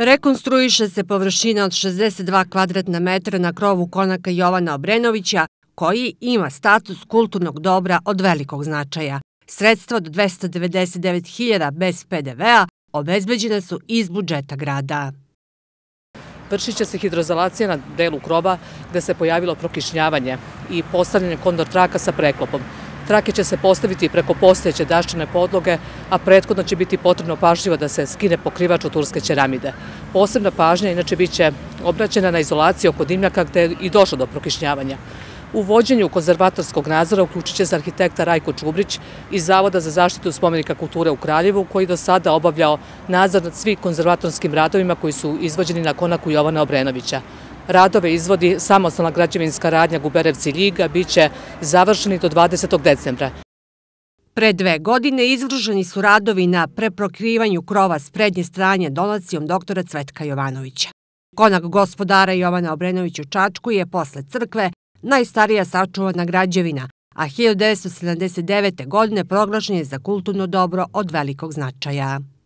Rekonstruiše se površina od 62 kvadratna metra na krovu konaka Jovana Obrenovića, koji ima status kulturnog dobra od velikog značaja. Sredstva od 299.000 bez PDV-a obezbeđena su iz budžeta grada. Vršiće se hidrozalacija na delu krova gde se pojavilo prokišnjavanje i postavljanje kondor traka sa preklopom. Trake će se postaviti preko postojeće daščane podloge, a prethodno će biti potrebno pažljivo da se skine pokrivač u turske ćeramide. Posebna pažnja inače biće obraćena na izolaciju oko dimnjaka gde je i došlo do prokišnjavanja. U vođenju konzervatorskog nazora uključit će se arhitekta Rajko Čubrić iz Zavoda za zaštitu spomenika kulture u Kraljevu, koji do sada obavljao nazor nad svih konzervatorskim radovima koji su izvođeni na konaku Jovana Obrenovića. Radove izvodi samostalna građevinska radnja Guberevci Ljiga bit će završeni do 20. decembra. Pre dve godine izvrženi su radovi na preprokrivanju krova s prednje stranje donacijom doktora Cvetka Jovanovića. Konak gospodara Jovana Obrenovića u Čačku je posle crkve najstarija sačuvana građevina, a 1979. godine proglašen je za kulturno dobro od velikog značaja.